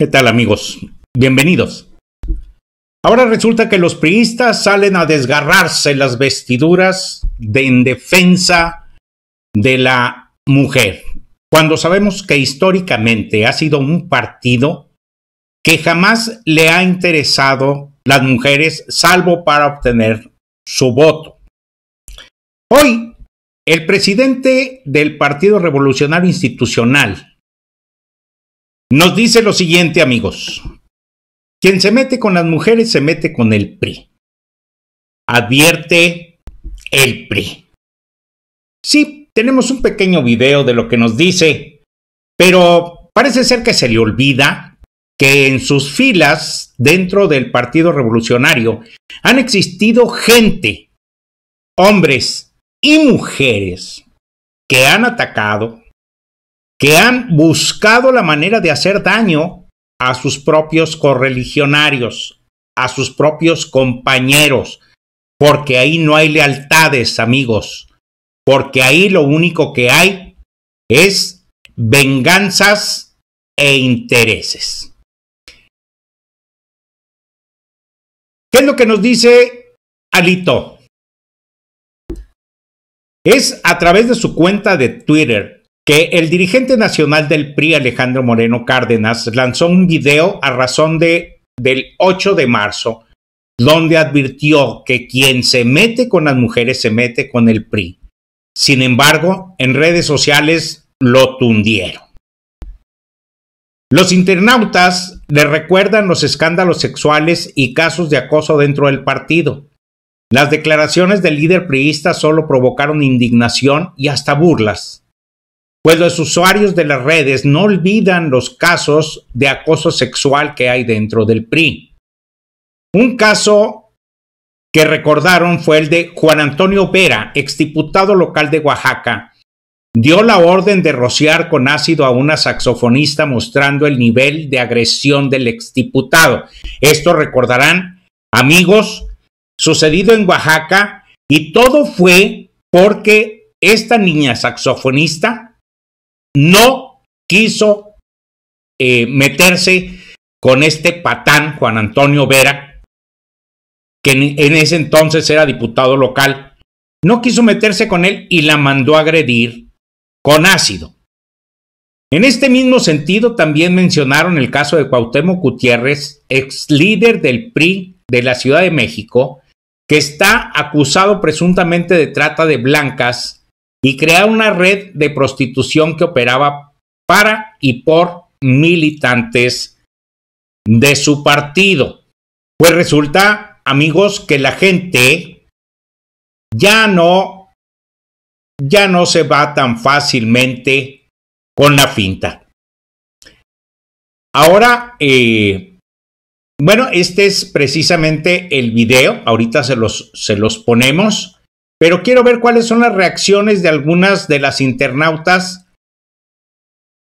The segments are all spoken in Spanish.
¿Qué tal amigos? Bienvenidos. Ahora resulta que los priistas salen a desgarrarse las vestiduras de en defensa de la mujer, cuando sabemos que históricamente ha sido un partido que jamás le ha interesado las mujeres salvo para obtener su voto. Hoy, el presidente del Partido Revolucionario Institucional, nos dice lo siguiente, amigos. Quien se mete con las mujeres se mete con el PRI. Advierte el PRI. Sí, tenemos un pequeño video de lo que nos dice, pero parece ser que se le olvida que en sus filas dentro del Partido Revolucionario han existido gente, hombres y mujeres, que han atacado, que han buscado la manera de hacer daño a sus propios correligionarios, a sus propios compañeros, porque ahí no hay lealtades, amigos, porque ahí lo único que hay es venganzas e intereses. ¿Qué es lo que nos dice Alito? Es a través de su cuenta de Twitter que el dirigente nacional del PRI, Alejandro Moreno Cárdenas, lanzó un video a razón de, del 8 de marzo, donde advirtió que quien se mete con las mujeres se mete con el PRI. Sin embargo, en redes sociales lo tundieron. Los internautas le recuerdan los escándalos sexuales y casos de acoso dentro del partido. Las declaraciones del líder priista solo provocaron indignación y hasta burlas pues los usuarios de las redes no olvidan los casos de acoso sexual que hay dentro del PRI. Un caso que recordaron fue el de Juan Antonio Vera, exdiputado local de Oaxaca. Dio la orden de rociar con ácido a una saxofonista mostrando el nivel de agresión del exdiputado. Esto recordarán, amigos, sucedido en Oaxaca y todo fue porque esta niña saxofonista no quiso eh, meterse con este patán Juan Antonio Vera, que en, ese entonces era diputado local, no quiso meterse con él y la mandó a agredir con ácido. En este mismo sentido, también mencionaron el caso de Cuauhtémoc Gutiérrez, ex líder del PRI de la Ciudad de México, que está acusado presuntamente de trata de blancas y crear una red de prostitución que operaba para y por militantes de su partido. Pues resulta, amigos, que la gente ya no ya no se va tan fácilmente con la finta. Ahora, eh, bueno, este es precisamente el video. Ahorita se los, se los ponemos pero quiero ver cuáles son las reacciones de algunas de las internautas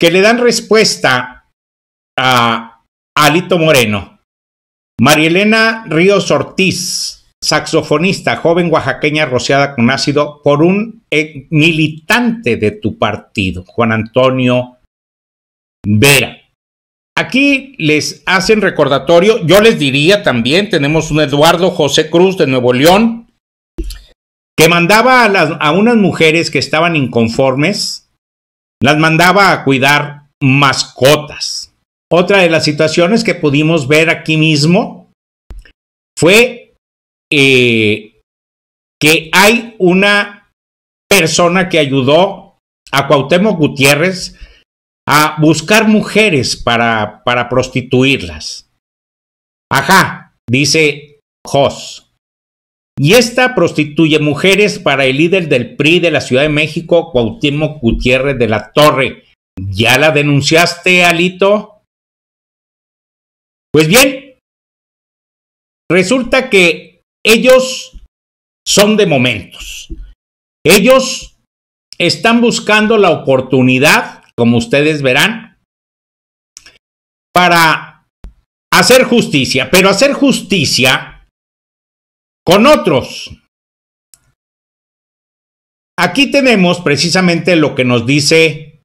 que le dan respuesta a Alito Moreno. Marielena Ríos Ortiz, saxofonista, joven oaxaqueña rociada con ácido por un militante de tu partido, Juan Antonio Vera. Aquí les hacen recordatorio, yo les diría también, tenemos un Eduardo José Cruz de Nuevo León, que mandaba a, unas mujeres que estaban inconformes, las mandaba a cuidar mascotas. Otra de las situaciones que pudimos ver aquí mismo fue eh, que hay una persona que ayudó a Cuauhtémoc Gutiérrez a buscar mujeres para, para prostituirlas. Ajá, dice Jos. Y esta prostituye mujeres para el líder del PRI de la Ciudad de México, Cuauhtémoc Gutiérrez de la Torre. ¿Ya la denunciaste, Alito? Pues bien, resulta que ellos son de momentos. Ellos están buscando la oportunidad, como ustedes verán, para hacer justicia. Pero hacer justicia con otros. Aquí tenemos precisamente lo que nos dice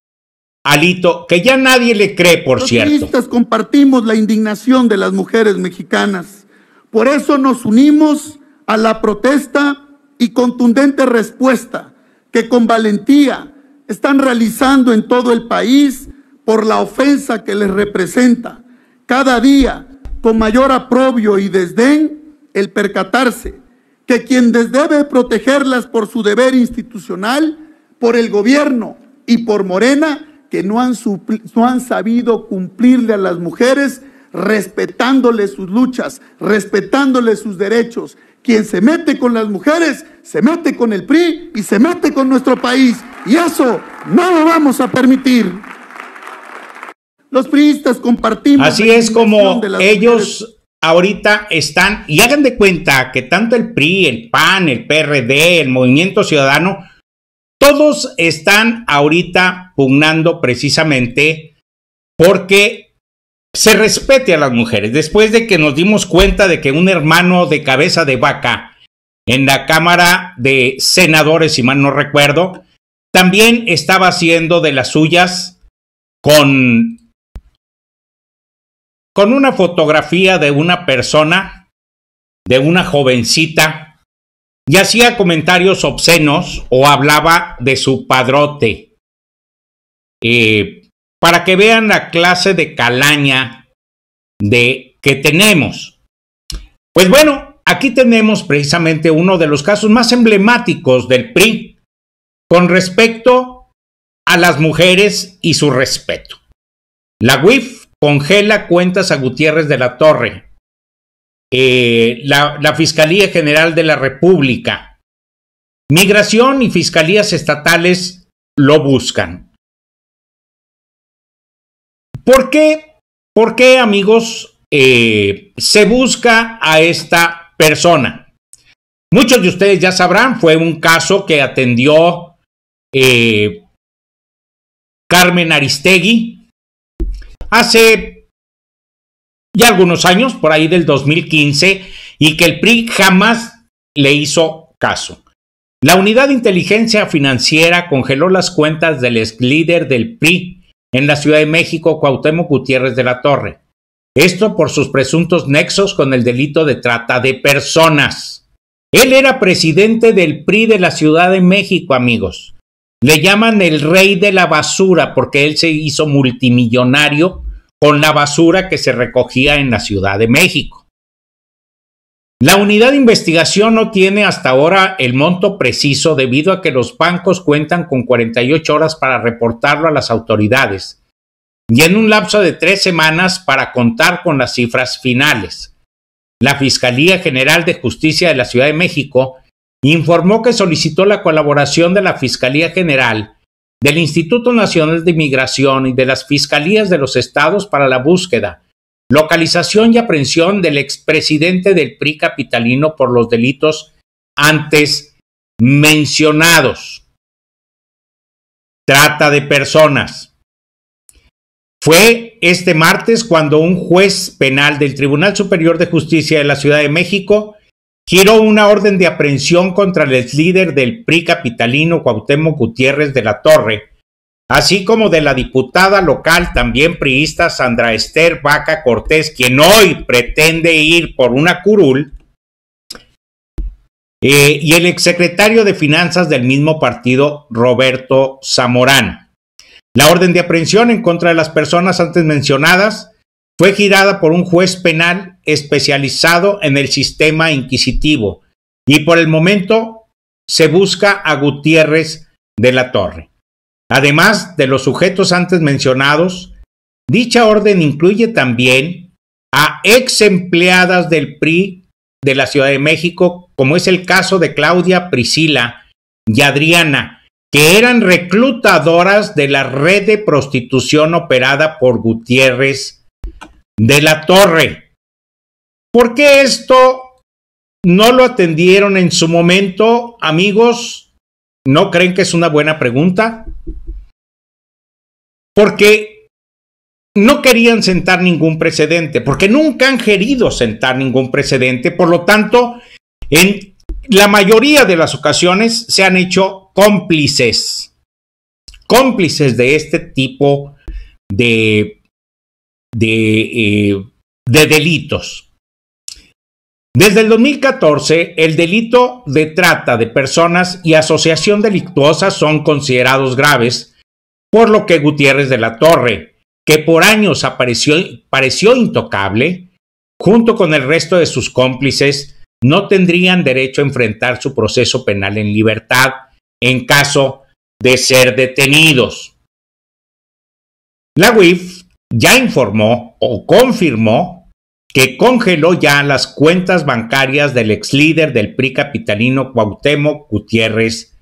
Alito, que ya nadie le cree, por cierto. compartimos la indignación de las mujeres mexicanas. Por eso nos unimos a la protesta y contundente respuesta que con valentía están realizando en todo el país por la ofensa que les representa. Cada día, con mayor aprobio y desdén, el percatarse que quienes debe protegerlas por su deber institucional, por el gobierno y por Morena, que no han, no han sabido cumplirle a las mujeres respetándole sus luchas, respetándole sus derechos. Quien se mete con las mujeres, se mete con el PRI y se mete con nuestro país. Y eso no lo vamos a permitir. Los priistas compartimos. Así es como ellos ahorita están, y hagan de cuenta que tanto el PRI, el PAN, el PRD, el Movimiento Ciudadano, todos están ahorita pugnando precisamente porque se respete a las mujeres. Después de que nos dimos cuenta de que un hermano de cabeza de vaca en la Cámara de Senadores, si mal no recuerdo, también estaba haciendo de las suyas con con una fotografía de una persona, de una jovencita, y hacía comentarios obscenos o hablaba de su padrote. Eh, para que vean la clase de calaña de, que tenemos. Pues bueno, aquí tenemos precisamente uno de los casos más emblemáticos del PRI con respecto a las mujeres y su respeto. La WIF congela cuentas a Gutiérrez de la Torre. Eh, la, Fiscalía General de la República. Migración y fiscalías estatales lo buscan. ¿Por qué? ¿Por qué, amigos, eh, se busca a esta persona? Muchos de ustedes ya sabrán, fue un caso que atendió eh, Carmen Aristegui, hace ya algunos años, por ahí del 2015, y que el PRI jamás le hizo caso. La unidad de inteligencia financiera congeló las cuentas del ex líder del PRI en la Ciudad de México, Cuauhtémoc Gutiérrez de la Torre. Esto por sus presuntos nexos con el delito de trata de personas. Él era presidente del PRI de la Ciudad de México, amigos. Le llaman el rey de la basura porque él se hizo multimillonario con la basura que se recogía en la Ciudad de México. La unidad de investigación no tiene hasta ahora el monto preciso debido a que los bancos cuentan con 48 horas para reportarlo a las autoridades y en un lapso de tres semanas para contar con las cifras finales. La Fiscalía General de Justicia de la Ciudad de México informó que solicitó la colaboración de la Fiscalía General, del Instituto Nacional de Inmigración y de las Fiscalías de los Estados para la búsqueda, localización y aprehensión del expresidente del PRI capitalino por los delitos antes mencionados. Trata de personas. Fue este martes cuando un juez penal del Tribunal Superior de Justicia de la Ciudad de México Giró una orden de aprehensión contra el líder del PRI capitalino Cuauhtémoc Gutiérrez de la Torre, así como de la diputada local también priista Sandra Esther Vaca Cortés, quien hoy pretende ir por una curul, eh, y el exsecretario de Finanzas del mismo partido, Roberto Zamorán. La orden de aprehensión en contra de las personas antes mencionadas fue girada por un juez penal especializado en el sistema inquisitivo y por el momento se busca a Gutiérrez de la Torre. Además de los sujetos antes mencionados, dicha orden incluye también a ex empleadas del PRI de la Ciudad de México, como es el caso de Claudia Priscila y Adriana, que eran reclutadoras de la red de prostitución operada por Gutiérrez de la Torre. ¿Por qué esto no lo atendieron en su momento, amigos? ¿No creen que es una buena pregunta? Porque no querían sentar ningún precedente, porque nunca han querido sentar ningún precedente, por lo tanto, en la mayoría de las ocasiones se han hecho cómplices, cómplices de este tipo de, de, eh, delitos. Desde el 2014, el delito de trata de personas y asociación delictuosa son considerados graves, por lo que Gutiérrez de la Torre, que por años apareció, pareció intocable, junto con el resto de sus cómplices, no tendrían derecho a enfrentar su proceso penal en libertad en caso de ser detenidos. La UIF ya informó o confirmó que congeló ya las cuentas bancarias del ex líder del PRI capitalino Cuauhtémoc Gutiérrez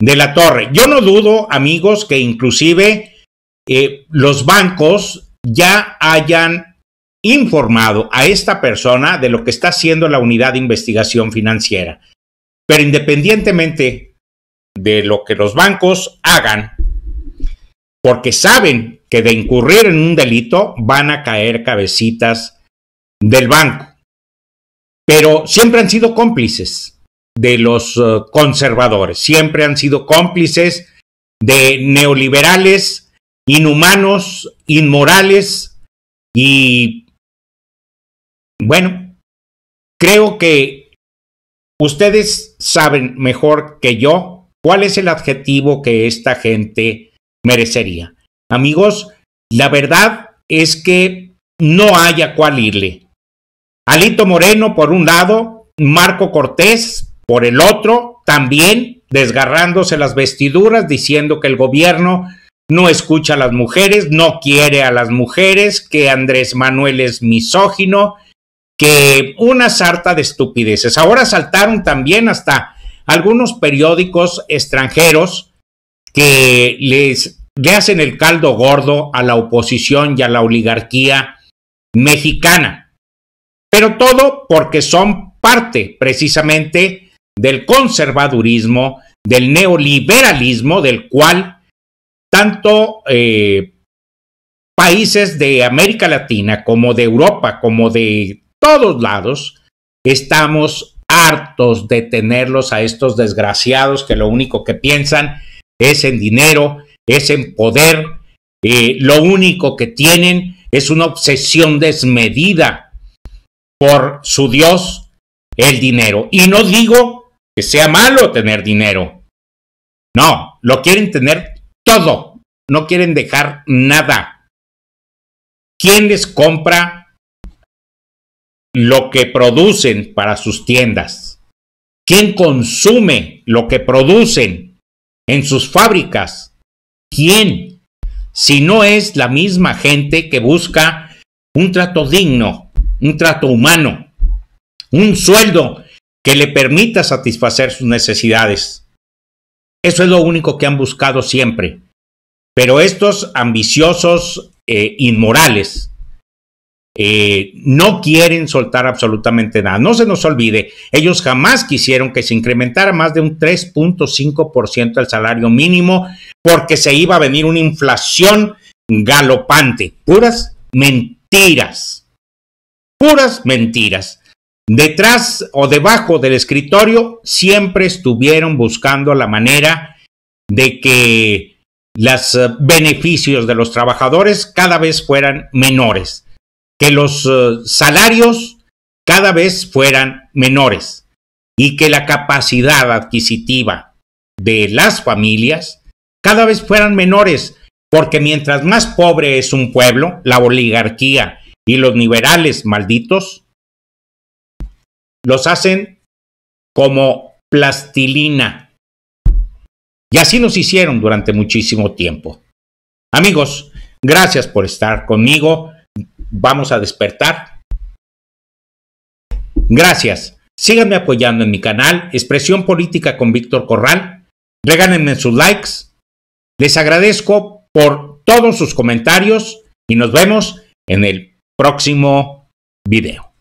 de la Torre. Yo no dudo, amigos, que inclusive eh, los bancos ya hayan informado a esta persona de lo que está haciendo la unidad de investigación financiera. Pero independientemente de lo que los bancos hagan, porque saben que de incurrir en un delito van a caer cabecitas del banco, pero siempre han sido cómplices de los eh, conservadores, siempre han sido cómplices de neoliberales, inhumanos, inmorales y, bueno, creo que ustedes saben mejor que yo cuál es el adjetivo que esta gente merecería. Amigos, la verdad es que no haya cual irle. Alito Moreno por un lado, Marco Cortés por el otro, también desgarrándose las vestiduras, diciendo que el gobierno no escucha a las mujeres, no quiere a las mujeres, que Andrés Manuel es misógino, que una sarta de estupideces. Ahora saltaron también hasta algunos periódicos extranjeros que les le hacen el caldo gordo a la oposición y a la oligarquía mexicana. Pero todo porque son parte precisamente del conservadurismo, del neoliberalismo, del cual tanto eh, países de América Latina como de Europa, como de todos lados, estamos hartos de tenerlos a estos desgraciados que lo único que piensan es en dinero, es en poder, eh, lo único que tienen es una obsesión desmedida por su Dios el dinero. Y no digo que sea malo tener dinero. No, lo quieren tener todo. No quieren dejar nada. ¿Quién les compra lo que producen para sus tiendas? ¿Quién consume lo que producen en sus fábricas? ¿Quién? Si no es la misma gente que busca un trato digno un trato humano, un sueldo que le permita satisfacer sus necesidades. Eso es lo único que han buscado siempre. Pero estos ambiciosos e inmorales eh, no quieren soltar absolutamente nada. No se nos olvide, ellos jamás quisieron que se incrementara más de un 3.5% el salario mínimo porque se iba a venir una inflación galopante. Puras mentiras puras mentiras. Detrás o debajo del escritorio siempre estuvieron buscando la manera de que los eh, beneficios de los trabajadores cada vez fueran menores, que los eh, salarios cada vez fueran menores y que la capacidad adquisitiva de las familias cada vez fueran menores, porque mientras más pobre es un pueblo, la oligarquía y los liberales malditos los hacen como plastilina. Y así nos hicieron durante muchísimo tiempo. Amigos, gracias por estar conmigo. Vamos a despertar. Gracias. Síganme apoyando en mi canal Expresión Política con Víctor Corral. Regálenme sus likes. Les agradezco por todos sus comentarios y nos vemos en el próximo video.